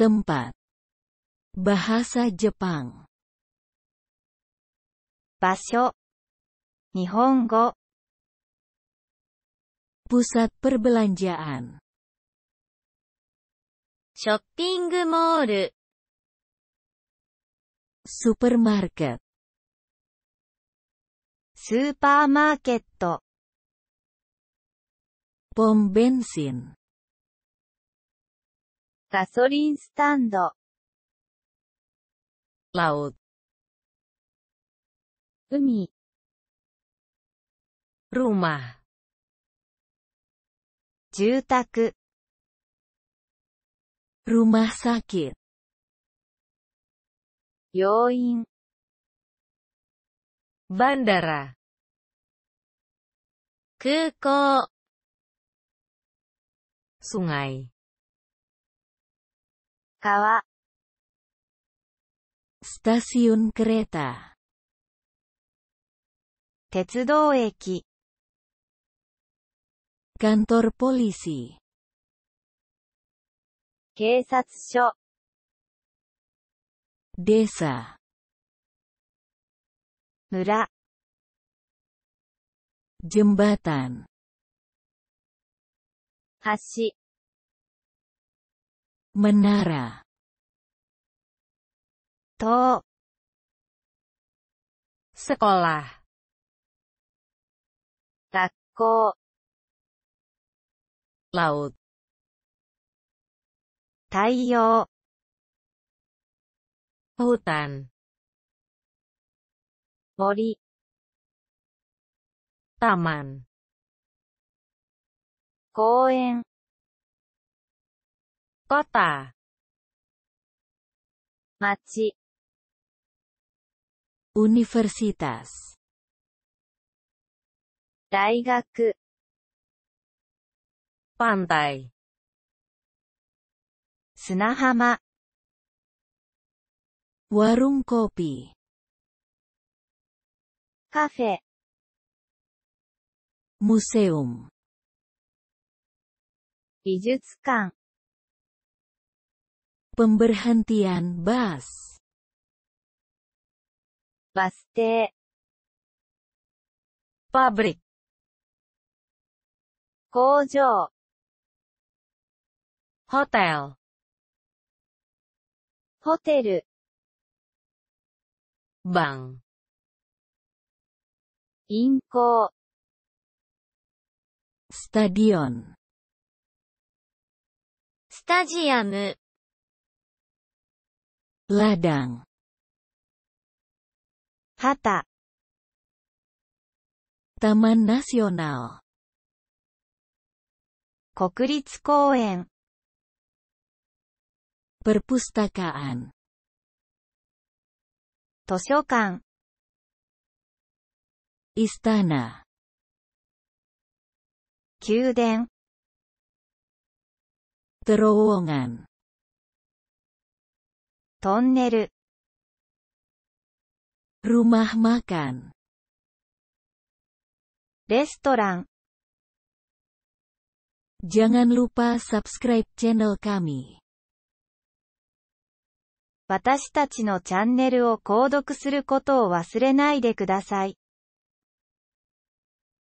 Tempat. Bahasa Jepang. Basho. Nihongo. Pusat perbelanjaan. Shopping mall. Supermarket. Supermarket. Pom bensin. ガソリンスタンド。ラオ海。ルーマー。住宅。ルーマーサキ。病院。バンダラ。空港。s u n 川 stasiun kereta 鉄道駅 kantor polisi 警察署 desa 村 jembatan 橋 Menara. To. Sekolah. Takko. Laut. Taiyo. Hutan. Mori. Taman. Koen kota 町 universitas 大学 pantai 砂浜 warung kopi kafe, museum 美術館 Pemberhentian bus. バス停 pabrik 工場 hotel ホテル bank 銀行 stadion スタジアム ladang Hata Taman Nasional 国立公園 Perpustakaan toshokan Istana kyuden Terowongan トンネル rumah makan レストラン Jangan lupa subscribe channel kami. 私たちのチャンネルを購読することを忘れないでください。